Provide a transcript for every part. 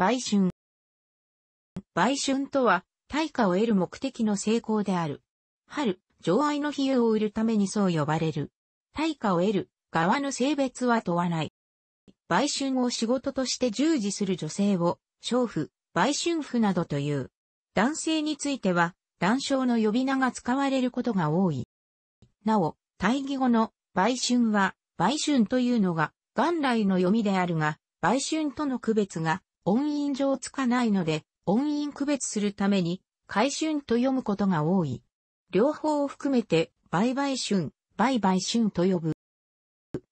売春。売春とは、対価を得る目的の成功である。春、情愛の比喩を売るためにそう呼ばれる。対価を得る、側の性別は問わない。売春を仕事として従事する女性を、娼婦、売春婦などという。男性については、男性の呼び名が使われることが多い。なお、対義語の売春は、売春というのが元来の読みであるが、売春との区別が音韻上つかないので、音韻区別するために、回春と読むことが多い。両方を含めて、売買春、売買春と呼ぶ。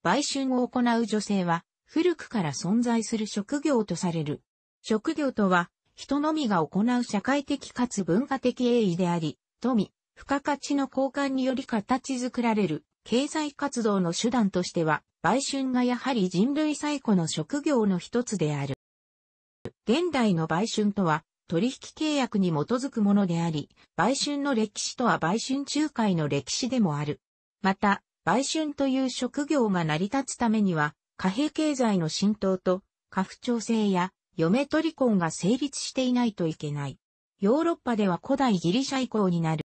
売春を行う女性は、古くから存在する職業とされる。職業とは、人のみが行う社会的かつ文化的栄意であり、富、付加価値の交換により形作られる経済活動の手段としては、売春がやはり人類最古の職業の一つである。現代の売春とは、取引契約に基づくものであり、売春の歴史とは売春仲介の歴史でもある。また、売春という職業が成り立つためには、貨幣経済の浸透と、家父調整や、嫁取り婚が成立していないといけない。ヨーロッパでは古代ギリシャ以降になる。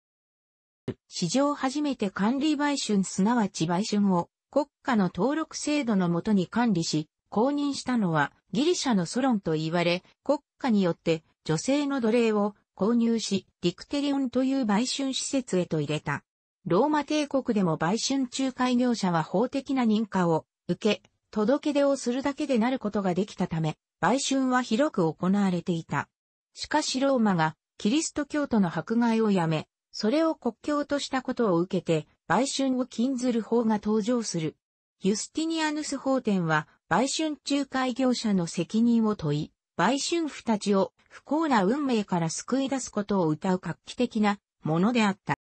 史上初めて管理売春すなわち売春を国家の登録制度のもとに管理し、公認したのはギリシャのソロンと言われ、国家によって女性の奴隷を購入し、ディクテリオンという売春施設へと入れた。ローマ帝国でも売春仲介業者は法的な認可を受け、届け出をするだけでなることができたため、売春は広く行われていた。しかしローマがキリスト教徒の迫害をやめ、それを国教としたことを受けて、売春を禁ずる法が登場する。ユスティニアヌス法典は売春仲介業者の責任を問い、売春婦たちを不幸な運命から救い出すことを歌う画期的なものであった。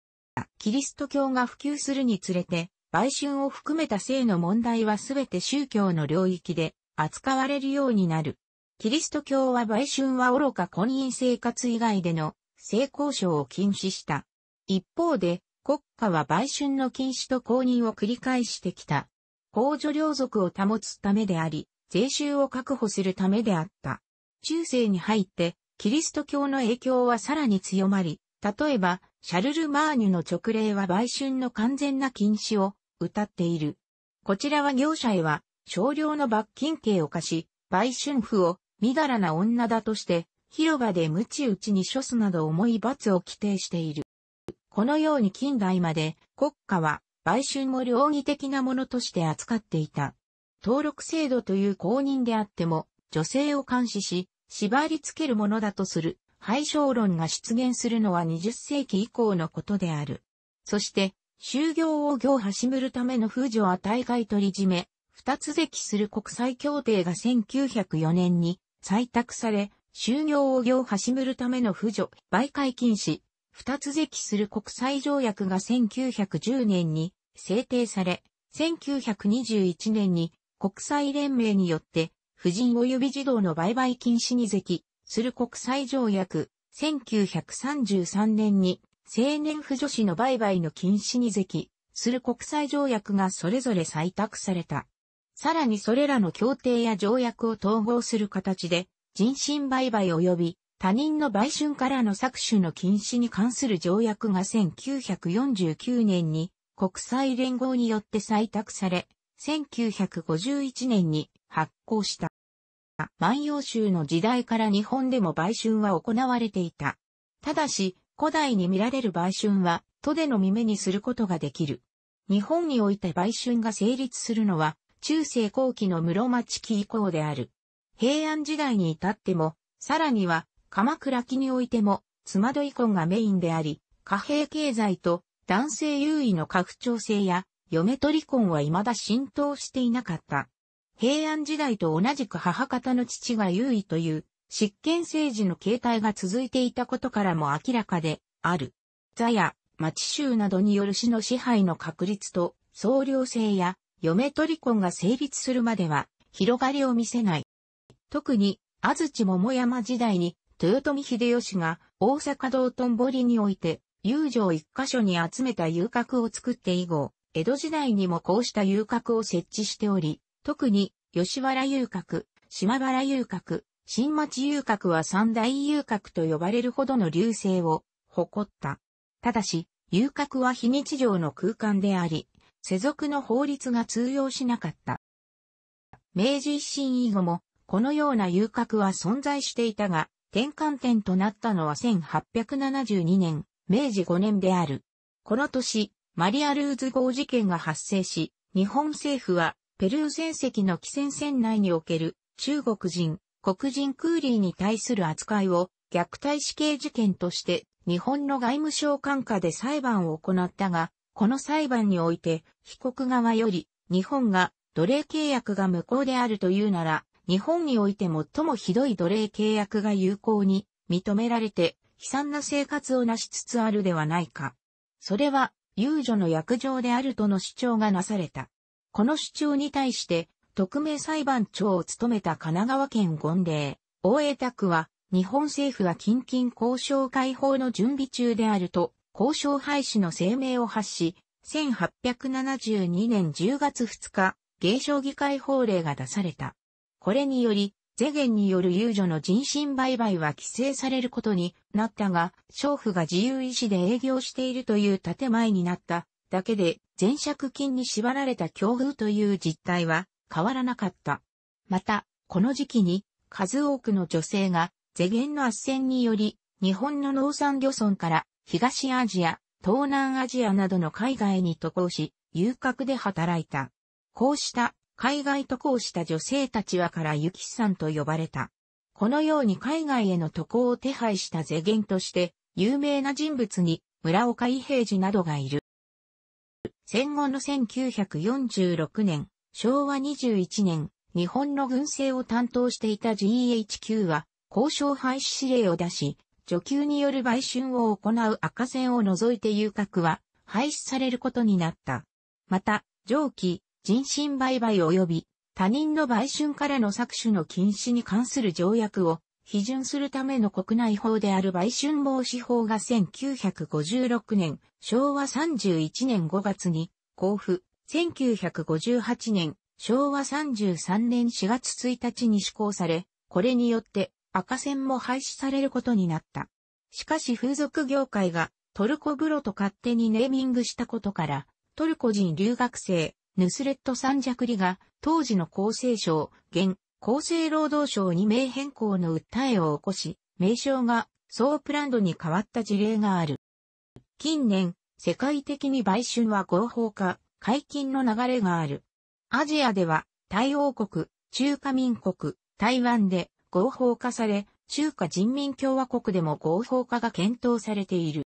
キリスト教が普及するにつれて、売春を含めた性の問題はすべて宗教の領域で扱われるようになる。キリスト教は売春は愚か婚姻生活以外での性交渉を禁止した。一方で、国家は売春の禁止と公認を繰り返してきた。公助領族を保つためであり、税収を確保するためであった。中世に入って、キリスト教の影響はさらに強まり、例えば、シャルル・マーニュの直令は売春の完全な禁止を謳っている。こちらは業者へは少量の罰金刑を課し、売春婦をみだらな女だとして、広場で無知打ちに処すなど重い罰を規定している。このように近代まで国家は売春も両義的なものとして扱っていた。登録制度という公認であっても、女性を監視し、縛り付けるものだとする、廃償論が出現するのは20世紀以降のことである。そして、就業を業始めるための風情大会取り締め、二つ席する国際協定が1904年に採択され、就業を業始めるための婦女、媒介禁止、二つ席する国際条約が1910年に制定され、1921年に国際連盟によって、婦人及び児童の売買禁止に席する国際条約、1933年に青年婦女子の売買の禁止に席する国際条約がそれぞれ採択された。さらにそれらの協定や条約を統合する形で、人身売買及び他人の売春からの搾取の禁止に関する条約が1949年に国際連合によって採択され、1951年に発行した。万葉集の時代から日本でも売春は行われていた。ただし、古代に見られる売春は、都での見目にすることができる。日本において売春が成立するのは、中世後期の室町期以降である。平安時代に至っても、さらには、鎌倉期においても、妻戸遺婚がメインであり、貨幣経済と男性優位の拡張性や、嫁取離婚は未だ浸透していなかった。平安時代と同じく母方の父が優位という、執権政治の形態が続いていたことからも明らかで、ある。座や、町州などによる市の支配の確立と、総領制や、嫁取離婚が成立するまでは、広がりを見せない。特に、安土桃山時代に、豊臣秀吉が大阪道頓堀において、遊女を一箇所に集めた遊郭を作って以後、江戸時代にもこうした遊郭を設置しており、特に吉原遊郭、島原遊郭、新町遊郭は三大遊郭と呼ばれるほどの流星を誇った。ただし、遊郭は非日常の空間であり、世俗の法律が通用しなかった。明治維新以後も、このような遊郭は存在していたが、転換点となったのは1872年、明治5年である。この年、マリア・ルーズ号事件が発生し、日本政府は、ペルー戦績の汽船船内における中国人、黒人クーリーに対する扱いを虐待死刑事件として日本の外務省管下で裁判を行ったが、この裁判において被告側より日本が奴隷契約が無効であるというなら日本において最もひどい奴隷契約が有効に認められて悲惨な生活を成しつつあるではないか。それは遊女の約定であるとの主張がなされた。この主張に対して、特命裁判長を務めた神奈川県権令、大江田区は、日本政府は近々交渉解放の準備中であると、交渉廃止の声明を発し、1872年10月2日、芸商議会法令が出された。これにより、ゼゲンによる遊女の人身売買は規制されることになったが、娼婦が自由意志で営業しているという建前になっただけで、前借金に縛られた境遇という実態は変わらなかった。また、この時期に数多くの女性が、ゼゲンの圧旋により、日本の農産漁村から東アジア、東南アジアなどの海外に渡航し、遊郭で働いた。こうした海外渡航した女性たちはからユキさんと呼ばれた。このように海外への渡航を手配した世言として、有名な人物に村岡伊平次などがいる。戦後の1946年、昭和21年、日本の軍政を担当していた GHQ は、交渉廃止指令を出し、女給による売春を行う赤線を除いて遊郭は廃止されることになった。また、上記、人身売買及び他人の売春からの搾取の禁止に関する条約を批准するための国内法である売春防止法が1956年、昭和31年5月に交付、1958年、昭和33年4月1日に施行され、これによって赤線も廃止されることになった。しかし風俗業界がトルコ風呂と勝手にネーミングしたことから、トルコ人留学生、ヌスレット三着里が当時の厚生省、現、厚生労働省に名変更の訴えを起こし、名称がソープランドに変わった事例がある。近年、世界的に売春は合法化、解禁の流れがある。アジアでは、タイ王国、中華民国、台湾で合法化され、中華人民共和国でも合法化が検討されている。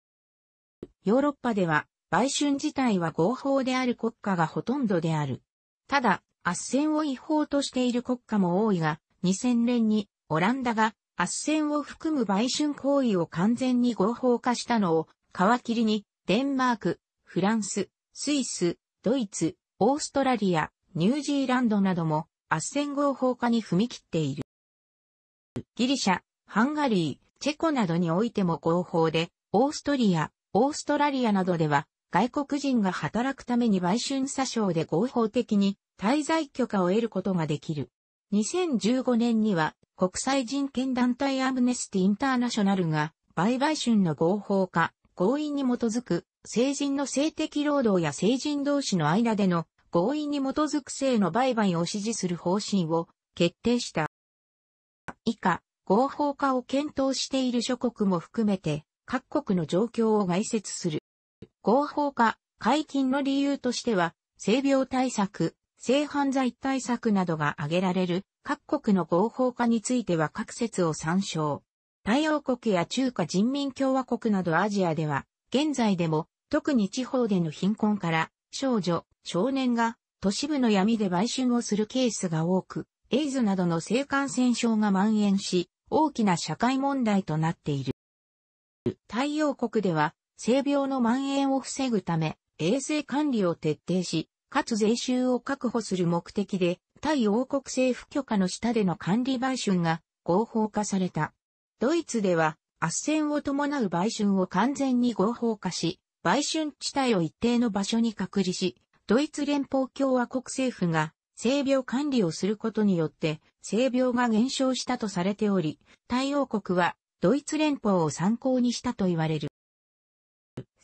ヨーロッパでは、売春自体は合法である国家がほとんどである。ただ、圧戦を違法としている国家も多いが、2000年にオランダが圧戦を含む売春行為を完全に合法化したのを皮切りにデンマーク、フランス、スイス、ドイツ、オーストラリア、ニュージーランドなども圧戦合法化に踏み切っている。ギリシャ、ハンガリー、チェコなどにおいても合法で、オーストリア、オーストラリアなどでは外国人が働くために売春詐称で合法的に滞在許可を得ることができる。2015年には国際人権団体アムネスティ・インターナショナルが売買春の合法化、合意に基づく成人の性的労働や成人同士の間での合意に基づく性の売買を支持する方針を決定した。以下、合法化を検討している諸国も含めて各国の状況を外説する。合法化、解禁の理由としては、性病対策、性犯罪対策などが挙げられる各国の合法化については各説を参照。太陽国や中華人民共和国などアジアでは、現在でも特に地方での貧困から少女、少年が都市部の闇で売春をするケースが多く、エイズなどの性感染症が蔓延し、大きな社会問題となっている。太陽国では性病の蔓延を防ぐため、衛生管理を徹底し、かつ税収を確保する目的で、対王国政府許可の下での管理売春が合法化された。ドイツでは、圧戦を伴う売春を完全に合法化し、売春地帯を一定の場所に隔離し、ドイツ連邦共和国政府が性病管理をすることによって性病が減少したとされており、太陽国はドイツ連邦を参考にしたと言われる。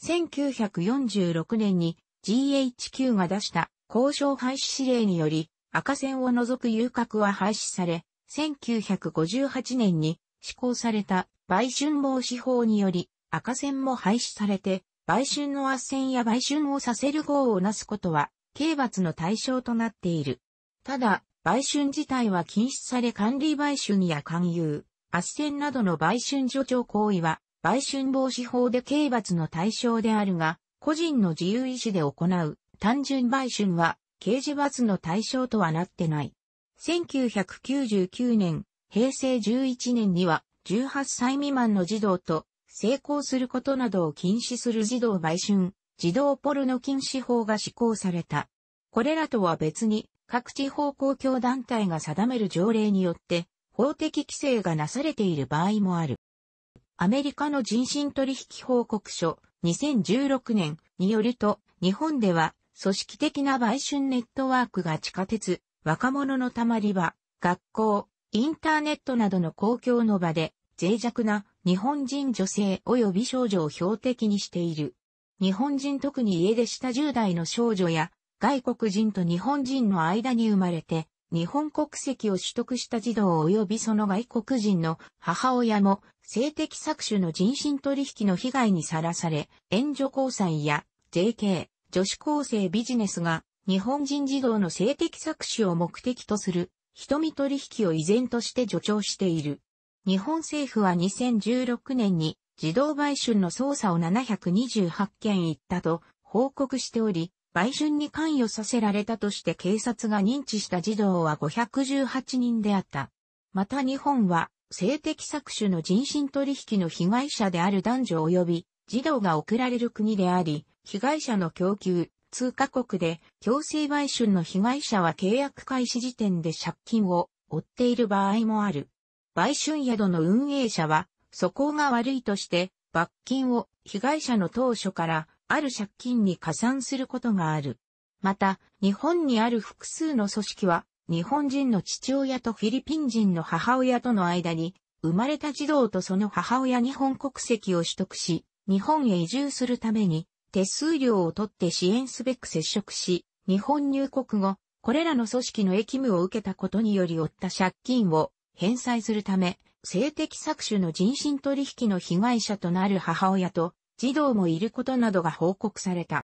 1946年に GHQ が出した交渉廃止指令により赤線を除く遊郭は廃止され、1958年に施行された売春防止法により赤線も廃止されて、売春の圧線や売春をさせる号をなすことは刑罰の対象となっている。ただ、売春自体は禁止され管理売春や勧誘、圧線などの売春助長行為は売春防止法で刑罰の対象であるが、個人の自由意志で行う単純売春は刑事罰の対象とはなってない。1999年、平成11年には18歳未満の児童と成功することなどを禁止する児童売春、児童ポルノ禁止法が施行された。これらとは別に各地方公共団体が定める条例によって法的規制がなされている場合もある。アメリカの人身取引報告書2016年によると、日本では組織的な売春ネットワークが地下鉄、若者のたまり場、学校、インターネットなどの公共の場で脆弱な日本人女性及び少女を標的にしている。日本人特に家出した10代の少女や外国人と日本人の間に生まれて日本国籍を取得した児童及びその外国人の母親も性的搾取の人身取引の被害にさらされ、援助交際や JK、女子高生ビジネスが日本人児童の性的搾取を目的とする瞳取引を依然として助長している。日本政府は2016年に児童売春の捜査を728件行ったと報告しており、売春に関与させられたとして警察が認知した児童は518人であった。また日本は、性的搾取の人身取引の被害者である男女及び、児童が送られる国であり、被害者の供給、通過国で、強制売春の被害者は契約開始時点で借金を負っている場合もある。売春宿の運営者は、素行が悪いとして、罰金を被害者の当初からある借金に加算することがある。また、日本にある複数の組織は、日本人の父親とフィリピン人の母親との間に、生まれた児童とその母親日本国籍を取得し、日本へ移住するために、手数料を取って支援すべく接触し、日本入国後、これらの組織の役務を受けたことにより負った借金を返済するため、性的搾取の人身取引の被害者となる母親と児童もいることなどが報告された。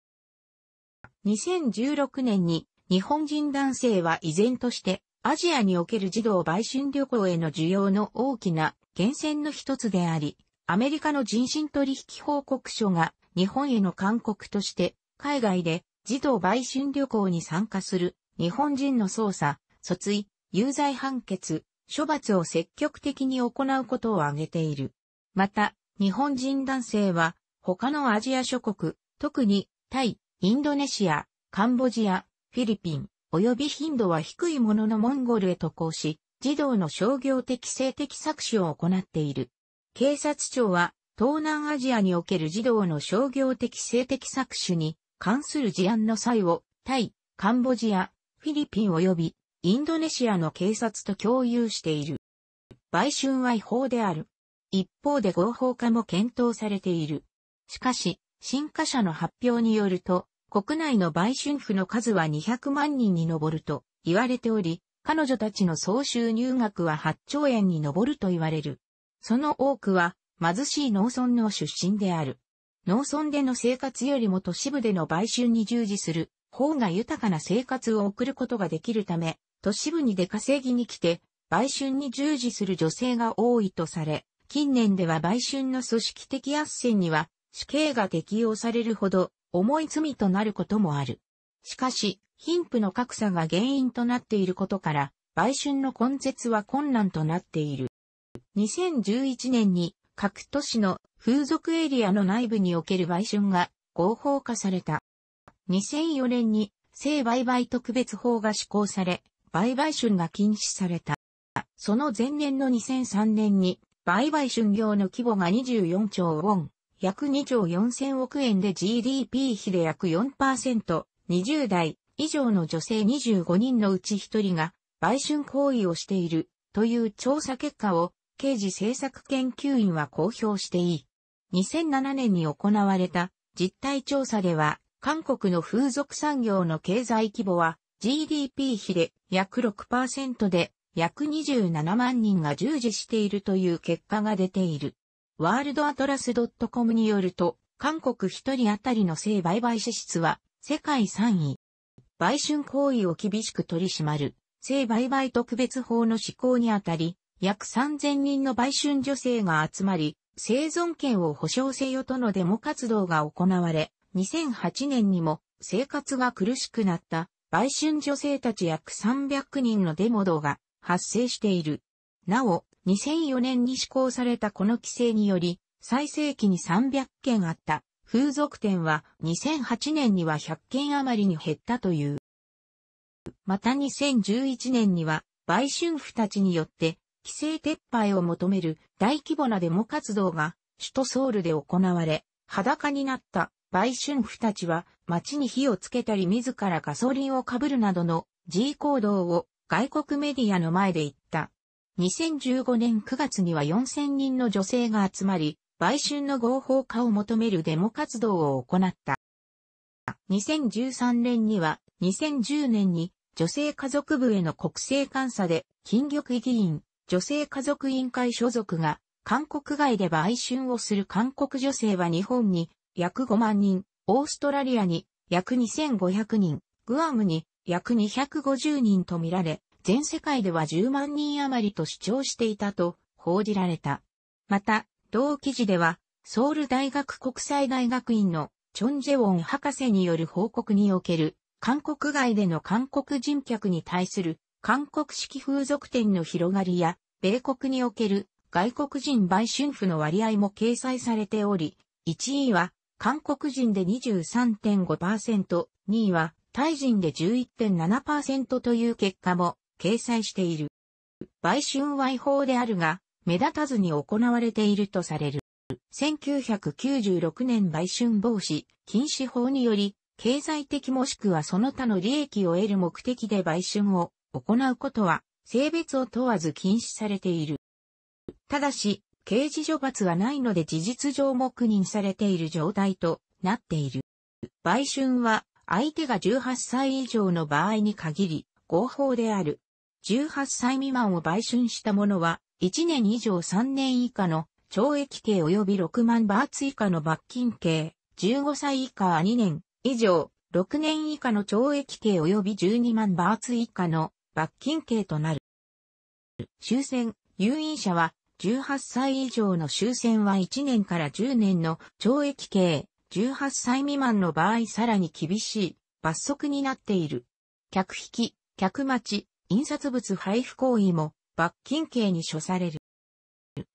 2016年に日本人男性は依然としてアジアにおける児童売春旅行への需要の大きな源泉の一つであり、アメリカの人身取引報告書が日本への勧告として海外で児童売春旅行に参加する日本人の捜査、訴追、有罪判決、処罰を積極的に行うことを挙げている。また、日本人男性は他のアジア諸国、特にタイ、インドネシア、カンボジア、フィリピン、及び頻度は低いもののモンゴルへ渡航し、児童の商業的性的搾取を行っている。警察庁は、東南アジアにおける児童の商業的性的搾取に関する事案の際を、タイ、カンボジア、フィリピン及びインドネシアの警察と共有している。売春は違法である。一方で合法化も検討されている。しかし、新華社の発表によると、国内の売春婦の数は200万人に上ると言われており、彼女たちの総収入額は8兆円に上ると言われる。その多くは貧しい農村の出身である。農村での生活よりも都市部での売春に従事する方が豊かな生活を送ることができるため、都市部に出稼ぎに来て、売春に従事する女性が多いとされ、近年では売春の組織的圧戦には死刑が適用されるほど重い罪となることもある。しかし、貧富の格差が原因となっていることから、売春の根絶は困難となっている。2011年に各都市の風俗エリアの内部における売春が合法化された。2004年に性売買特別法が施行され、売買春が禁止された。その前年の2003年に売買春業の規模が24兆ウォン、約2兆4000億円で GDP 比で約4%、20代以上の女性25人のうち1人が売春行為をしているという調査結果を刑事政策研究院は公表していい。2007年に行われた実態調査では韓国の風俗産業の経済規模は GDP 比で約6%で約27万人が従事しているという結果が出ている。ワールドアトラス .com によると、韓国一人当たりの性売買支出は世界3位。売春行為を厳しく取り締まる、性売買特別法の施行にあたり、約3000人の売春女性が集まり、生存権を保障せよとのデモ活動が行われ、2008年にも生活が苦しくなった売春女性たち約300人のデモ動画発生している。なお、2004年に施行されたこの規制により、最盛期に300件あった風俗店は2008年には100件余りに減ったという。また2011年には、売春婦たちによって、規制撤廃を求める大規模なデモ活動が首都ソウルで行われ、裸になった売春婦たちは街に火をつけたり自らガソリンをかぶるなどの G 行動を外国メディアの前で言った。2015年9月には4000人の女性が集まり、売春の合法化を求めるデモ活動を行った。2013年には、2010年に女性家族部への国政監査で、金玉議員、女性家族委員会所属が、韓国外で売春をする韓国女性は日本に約5万人、オーストラリアに約2500人、グアムに約250人とみられ、全世界では10万人余りと主張していたと報じられた。また、同記事では、ソウル大学国際大学院のチョン・ジェウォン博士による報告における、韓国外での韓国人客に対する韓国式風俗店の広がりや、米国における外国人売春婦の割合も掲載されており、1位は韓国人で23.5%、2位はタイ人で11.7%という結果も掲載している。売春猥法であるが、目立たずに行われているとされる。1996年売春防止禁止法により、経済的もしくはその他の利益を得る目的で売春を行うことは、性別を問わず禁止されている。ただし、刑事処罰はないので事実上黙認されている状態となっている。売春は相手が18歳以上の場合に限り合法である。18歳未満を売春した者は、1年以上3年以下の懲役刑及び6万バーツ以下の罰金刑、15歳以下は2年以上、6年以下の懲役刑及び12万バーツ以下の罰金刑となる。終戦、有引者は、18歳以上の終戦は1年から10年の懲役刑、18歳未満の場合さらに厳しい罰則になっている。客引き、客待ち、印刷物配布行為も罰金刑に処される。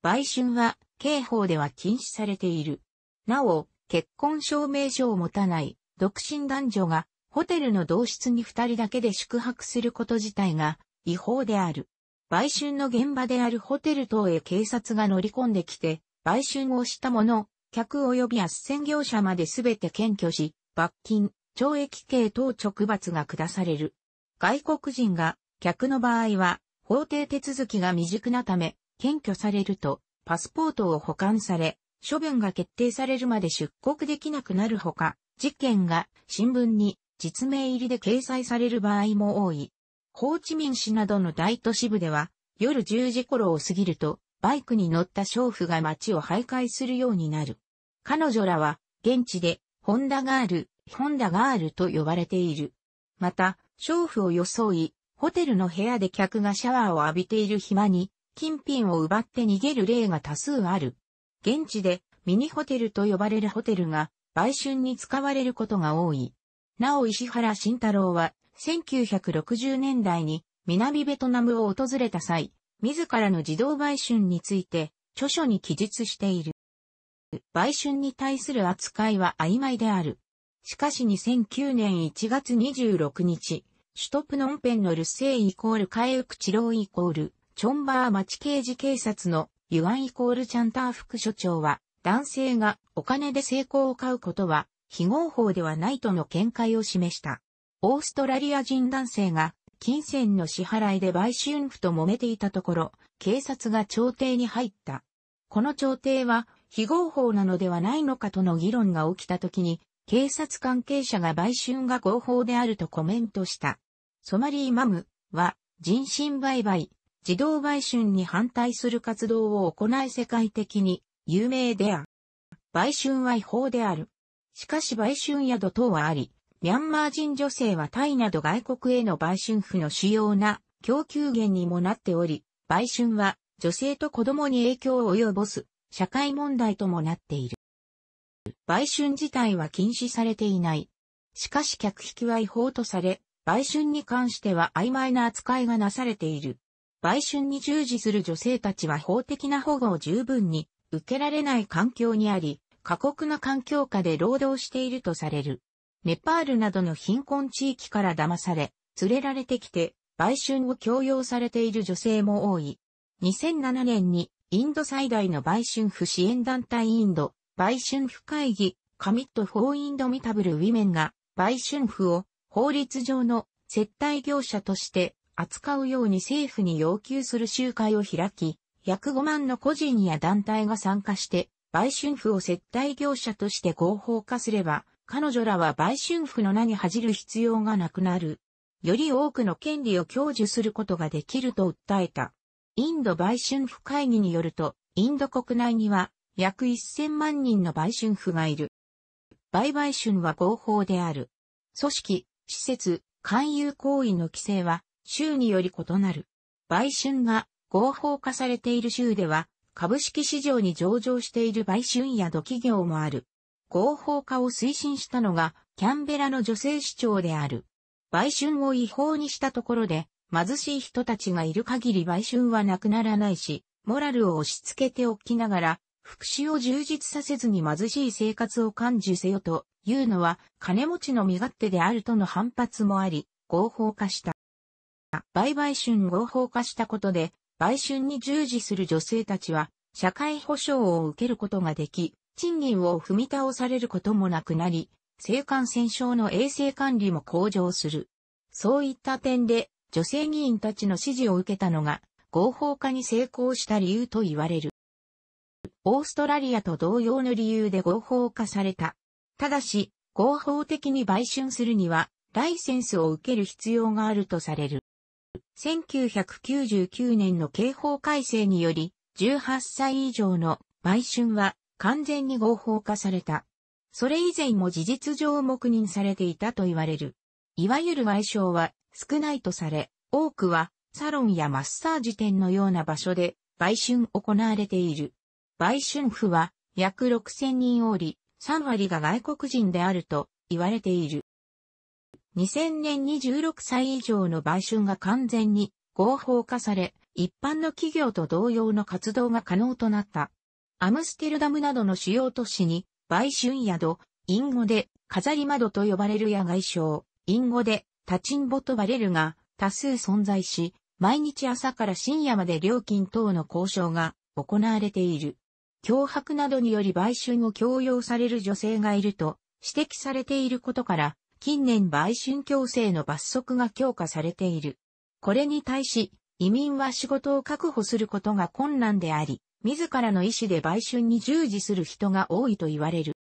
売春は刑法では禁止されている。なお、結婚証明書を持たない独身男女がホテルの同室に二人だけで宿泊すること自体が違法である。売春の現場であるホテル等へ警察が乗り込んできて、売春をした者、客及び斡旋業者まで全て検挙し、罰金、懲役刑等直罰が下される。外国人が客の場合は、法定手続きが未熟なため、検挙されると、パスポートを保管され、処分が決定されるまで出国できなくなるほか、事件が新聞に実名入りで掲載される場合も多い。ホーチミン市などの大都市部では、夜10時頃を過ぎると、バイクに乗った娼婦が街を徘徊するようになる。彼女らは、現地で、ホンダガール、ホンダガールと呼ばれている。また、娼婦を装い、ホテルの部屋で客がシャワーを浴びている暇に、金品を奪って逃げる例が多数ある。現地でミニホテルと呼ばれるホテルが売春に使われることが多い。なお石原慎太郎は1960年代に南ベトナムを訪れた際、自らの自動売春について著書に記述している。売春に対する扱いは曖昧である。しかし2009年1月26日、首都プノンペンのルッセイイコールカエウクチロウイコール、チョンバー町刑事警察のユアンイコールチャンター副所長は、男性がお金で成功を買うことは、非合法ではないとの見解を示した。オーストラリア人男性が、金銭の支払いで売春婦と揉めていたところ、警察が調停に入った。この調停は、非合法なのではないのかとの議論が起きた時に、警察関係者が売春が合法であるとコメントした。ソマリーマムは人身売買、自動売春に反対する活動を行い世界的に有名である。売春は違法である。しかし売春宿等はあり、ミャンマー人女性はタイなど外国への売春婦の主要な供給源にもなっており、売春は女性と子供に影響を及ぼす社会問題ともなっている。売春自体は禁止されていない。しかし客引きは違法とされ、売春に関しては曖昧な扱いがなされている。売春に従事する女性たちは法的な保護を十分に受けられない環境にあり、過酷な環境下で労働しているとされる。ネパールなどの貧困地域から騙され、連れられてきて、売春を強要されている女性も多い。2007年に、インド最大の売春府支援団体インド、売春府会議、カミット・フォー・インド・ミタブル・ウィメンが、売春府を法律上の接待業者として扱うように政府に要求する集会を開き、約5万の個人や団体が参加して、売春婦を接待業者として合法化すれば、彼女らは売春婦の名に恥じる必要がなくなる。より多くの権利を享受することができると訴えた。インド売春婦会議によると、インド国内には約1000万人の売春婦がいる。売買春は合法である。組織、施設、勧誘行為の規制は、州により異なる。売春が合法化されている州では、株式市場に上場している売春や土企業もある。合法化を推進したのが、キャンベラの女性市長である。売春を違法にしたところで、貧しい人たちがいる限り売春はなくならないし、モラルを押し付けておきながら、福祉を充実させずに貧しい生活を感受せよというのは金持ちの身勝手であるとの反発もあり、合法化した。売買春合法化したことで、売春に従事する女性たちは、社会保障を受けることができ、賃金を踏み倒されることもなくなり、性感染症の衛生管理も向上する。そういった点で、女性議員たちの支持を受けたのが、合法化に成功した理由と言われる。オーストラリアと同様の理由で合法化された。ただし、合法的に売春するには、ライセンスを受ける必要があるとされる。1999年の刑法改正により、18歳以上の売春は完全に合法化された。それ以前も事実上黙認されていたと言われる。いわゆる賠償は少ないとされ、多くはサロンやマッサージ店のような場所で売春行われている。売春婦は約6000人おり、3割が外国人であると言われている。2000年に16歳以上の売春が完全に合法化され、一般の企業と同様の活動が可能となった。アムステルダムなどの主要都市に、売春宿、隠語で、飾り窓と呼ばれる野外商、隠語で、立ちんぼとバレるが、多数存在し、毎日朝から深夜まで料金等の交渉が行われている。脅迫などにより売春を強要される女性がいると指摘されていることから、近年売春強制の罰則が強化されている。これに対し、移民は仕事を確保することが困難であり、自らの意思で売春に従事する人が多いと言われる。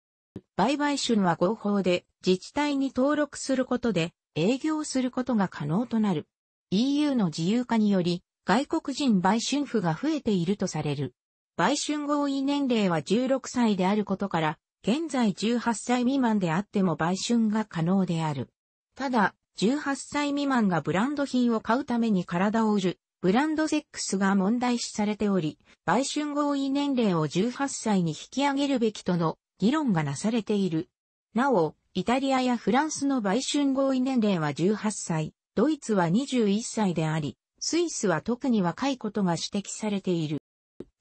売買春は合法で、自治体に登録することで、営業することが可能となる。EU の自由化により、外国人売春婦が増えているとされる。売春合意年齢は16歳であることから、現在18歳未満であっても売春が可能である。ただ、18歳未満がブランド品を買うために体を売る、ブランドセックスが問題視されており、売春合意年齢を18歳に引き上げるべきとの議論がなされている。なお、イタリアやフランスの売春合意年齢は18歳、ドイツは21歳であり、スイスは特に若いことが指摘されている。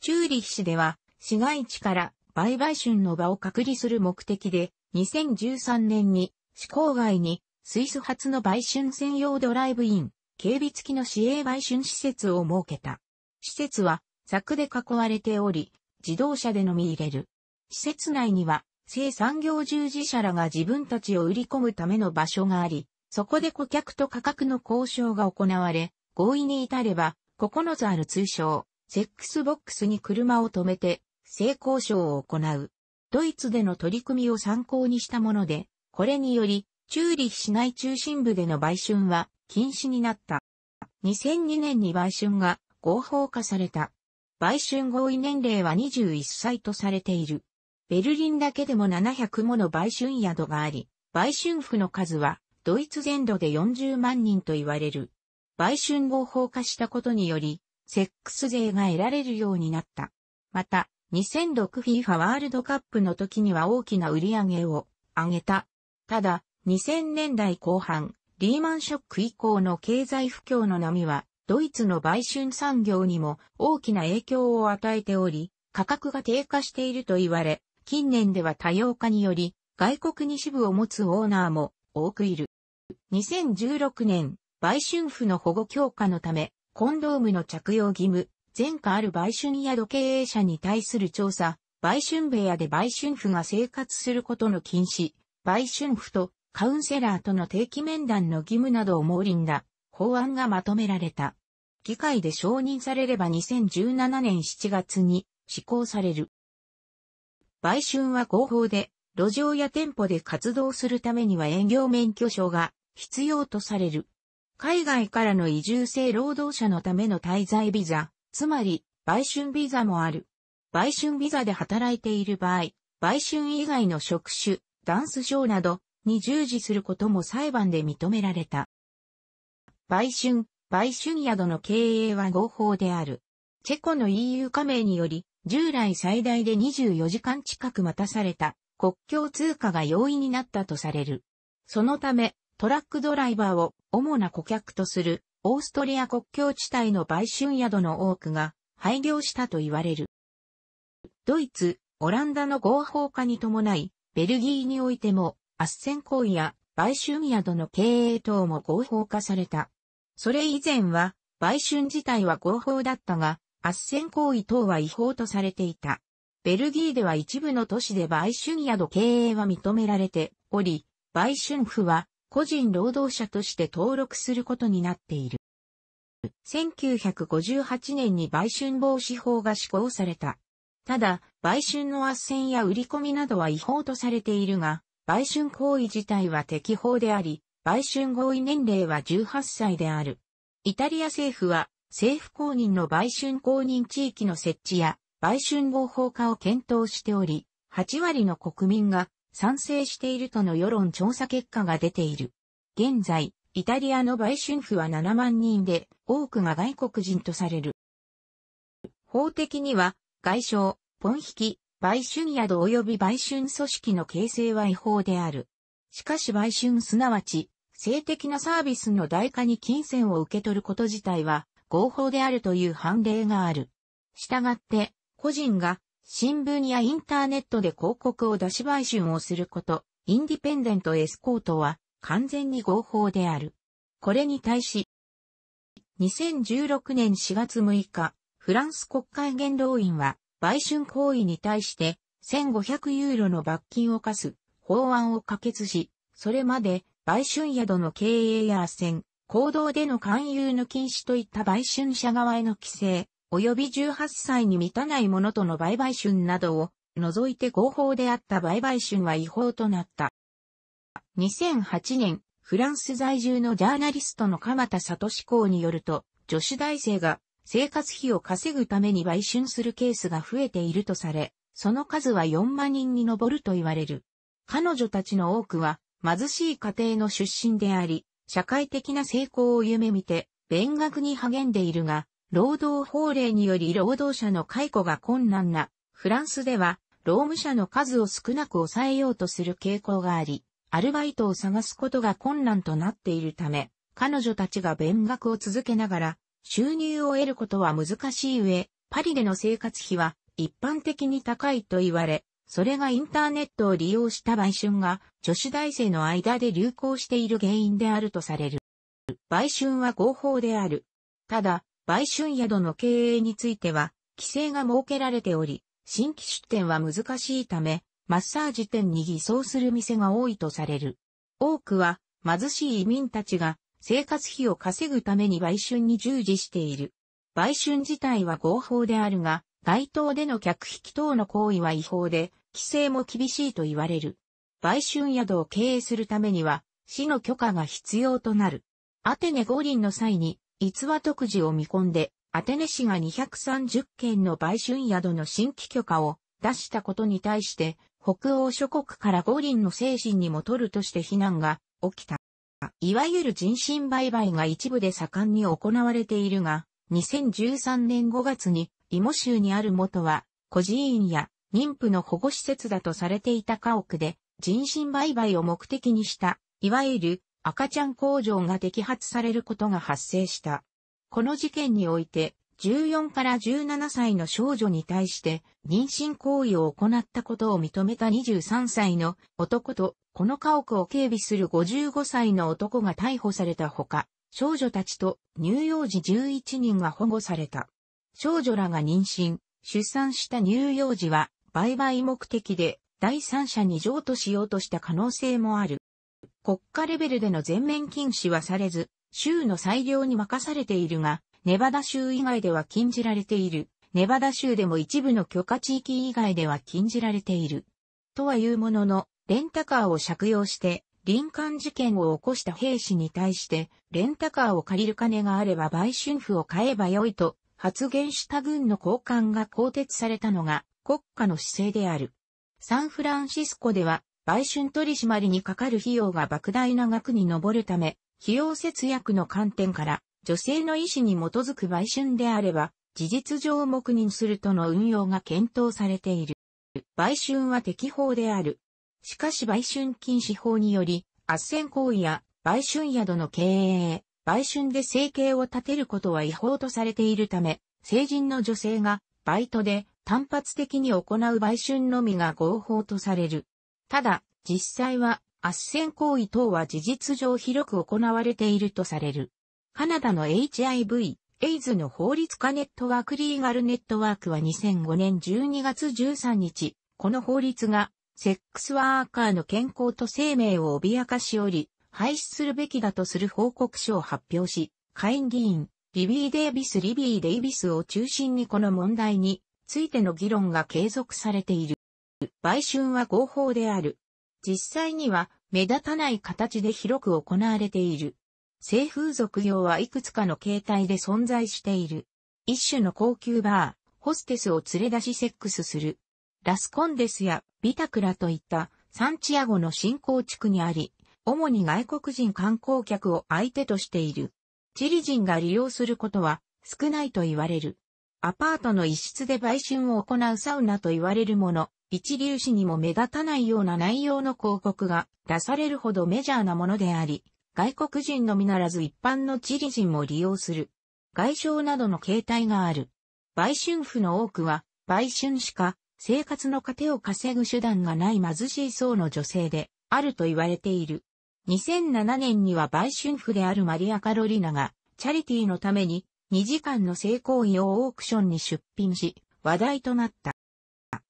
チューリッシュでは、市街地から売買春の場を隔離する目的で、2013年に、市郊外に、スイス初の売春専用ドライブイン、警備付きの市営売春施設を設けた。施設は、柵で囲われており、自動車で飲み入れる。施設内には、生産業従事者らが自分たちを売り込むための場所があり、そこで顧客と価格の交渉が行われ、合意に至れば、9つある通称、セックスボックスに車を止めて、性交渉を行う。ドイツでの取り組みを参考にしたもので、これにより、チューリッヒ市内中心部での売春は禁止になった。2002年に売春が合法化された。売春合意年齢は21歳とされている。ベルリンだけでも700もの売春宿があり、売春婦の数はドイツ全土で40万人と言われる。売春合法化したことにより、セックス税が得られるようになった。また、2006FIFA ワールドカップの時には大きな売り上げを上げた。ただ、2000年代後半、リーマンショック以降の経済不況の波は、ドイツの売春産業にも大きな影響を与えており、価格が低下していると言われ、近年では多様化により、外国に支部を持つオーナーも多くいる。2016年、売春婦の保護強化のため、コンドームの着用義務、前科ある売春宿経営者に対する調査、売春部屋で売春婦が生活することの禁止、売春婦とカウンセラーとの定期面談の義務などを盲林だ法案がまとめられた。議会で承認されれば2017年7月に施行される。売春は合法で、路上や店舗で活動するためには営業免許証が必要とされる。海外からの移住性労働者のための滞在ビザ、つまり、売春ビザもある。売春ビザで働いている場合、売春以外の職種、ダンスショーなどに従事することも裁判で認められた。売春、売春宿の経営は合法である。チェコの EU 加盟により、従来最大で24時間近く待たされた国境通過が容易になったとされる。そのため、トラックドライバーを主な顧客とするオーストリア国境地帯の売春宿の多くが廃業したと言われる。ドイツ、オランダの合法化に伴い、ベルギーにおいても、圧戦行為や売春宿の経営等も合法化された。それ以前は、売春自体は合法だったが、圧戦行為等は違法とされていた。ベルギーでは一部の都市で売春宿経営は認められており、売春婦は個人労働者として登録することになっている。1958年に売春防止法が施行された。ただ、売春の斡旋や売り込みなどは違法とされているが、売春行為自体は適法であり、売春合意年齢は18歳である。イタリア政府は、政府公認の売春公認地域の設置や、売春合法化を検討しており、8割の国民が賛成しているとの世論調査結果が出ている。現在、イタリアの売春婦は7万人で、多くが外国人とされる。法的には、外傷、ポン引き、売春宿及び売春組織の形成は違法である。しかし売春すなわち、性的なサービスの代価に金銭を受け取ること自体は合法であるという判例がある。したがって、個人が新聞やインターネットで広告を出し売春をすること、インディペンデントエスコートは完全に合法である。これに対し、2016年4月6日、フランス国会元老院は、売春行為に対して1500ユーロの罰金を課す法案を可決し、それまで売春宿の経営や斡旋、行動での勧誘の禁止といった売春者側への規制、及び18歳に満たない者との売買春などを除いて合法であった売買春は違法となった。2008年、フランス在住のジャーナリストの鎌田聡公によると、女子大生が生活費を稼ぐために売春するケースが増えているとされ、その数は4万人に上ると言われる。彼女たちの多くは貧しい家庭の出身であり、社会的な成功を夢見て、勉学に励んでいるが、労働法令により労働者の解雇が困難なフランスでは労務者の数を少なく抑えようとする傾向があり、アルバイトを探すことが困難となっているため、彼女たちが勉学を続けながら収入を得ることは難しい上、パリでの生活費は一般的に高いと言われ、それがインターネットを利用した売春が女子大生の間で流行している原因であるとされる。売春は合法である。ただ、売春宿の経営については、規制が設けられており、新規出店は難しいため、マッサージ店に偽装する店が多いとされる。多くは、貧しい移民たちが、生活費を稼ぐために売春に従事している。売春自体は合法であるが、街頭での客引き等の行為は違法で、規制も厳しいと言われる。売春宿を経営するためには、市の許可が必要となる。アテネ五輪の際に、逸話特事を見込んで、アテネ市が230件の売春宿の新規許可を出したことに対して、北欧諸国から五輪の精神にも取るとして非難が起きた。いわゆる人身売買が一部で盛んに行われているが、2013年5月に、イモ州にある元は、孤児院や妊婦の保護施設だとされていた家屋で、人身売買を目的にした、いわゆる赤ちゃん工場が摘発されることが発生した。この事件において、14から17歳の少女に対して妊娠行為を行ったことを認めた23歳の男と、この家屋を警備する55歳の男が逮捕されたほか、少女たちと乳幼児11人が保護された。少女らが妊娠、出産した乳幼児は売買目的で第三者に譲渡しようとした可能性もある。国家レベルでの全面禁止はされず、州の裁量に任されているが、ネバダ州以外では禁じられている。ネバダ州でも一部の許可地域以外では禁じられている。とはいうものの、レンタカーを借用して、林間事件を起こした兵士に対して、レンタカーを借りる金があれば売春婦を買えばよいと、発言した軍の高官が更迭されたのが、国家の姿勢である。サンフランシスコでは、売春取締りにかかる費用が莫大な額に上るため、費用節約の観点から、女性の意思に基づく売春であれば、事実上黙認するとの運用が検討されている。売春は適法である。しかし売春禁止法により、圧旋行為や売春宿の経営、売春で生計を立てることは違法とされているため、成人の女性がバイトで単発的に行う売春のみが合法とされる。ただ、実際は、圧旋行為等は事実上広く行われているとされる。カナダの HIV、エイズの法律化ネットワークリーガルネットワークは2005年12月13日、この法律が、セックスワーカーの健康と生命を脅かしおり、廃止するべきだとする報告書を発表し、下院議員、リビー・デイビス・リビー・デイビスを中心にこの問題についての議論が継続されている。売春は合法である。実際には目立たない形で広く行われている。性風俗業はいくつかの形態で存在している。一種の高級バー、ホステスを連れ出しセックスする。ラスコンデスやビタクラといったサンチアゴの新興地区にあり、主に外国人観光客を相手としている。チリ人が利用することは少ないと言われる。アパートの一室で売春を行うサウナと言われるもの、一流紙にも目立たないような内容の広告が出されるほどメジャーなものであり、外国人のみならず一般のチリ人も利用する。外傷などの形態がある。売春婦の多くは、売春しか生活の糧を稼ぐ手段がない貧しい層の女性であると言われている。2007年には売春婦であるマリア・カロリナがチャリティーのために2時間の性行為をオークションに出品し、話題となった。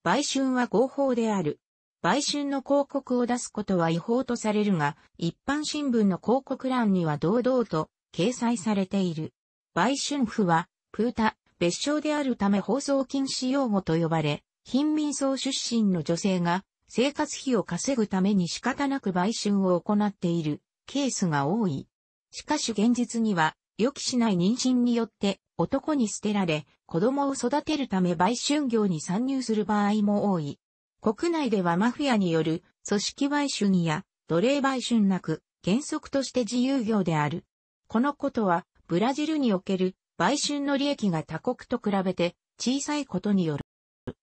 売春は合法である。売春の広告を出すことは違法とされるが、一般新聞の広告欄には堂々と掲載されている。売春婦は、プータ、別称であるため放送禁止用語と呼ばれ、貧民層出身の女性が生活費を稼ぐために仕方なく売春を行っているケースが多い。しかし現実には予期しない妊娠によって男に捨てられ、子供を育てるため売春業に参入する場合も多い。国内ではマフィアによる組織売春や奴隷売春なく原則として自由業である。このことはブラジルにおける売春の利益が他国と比べて小さいことによる。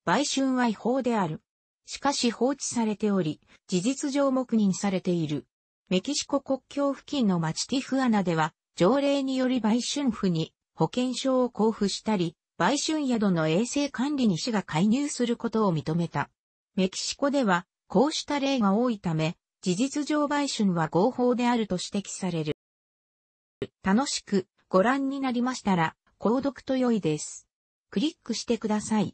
売春は違法である。しかし放置されており、事実上黙認されている。メキシコ国境付近の町ティフアナでは、条例により売春婦に保険証を交付したり、売春宿の衛生管理に市が介入することを認めた。メキシコでは、こうした例が多いため、事実上売春は合法であると指摘される。楽しくご覧になりましたら、購読と良いです。クリックしてください。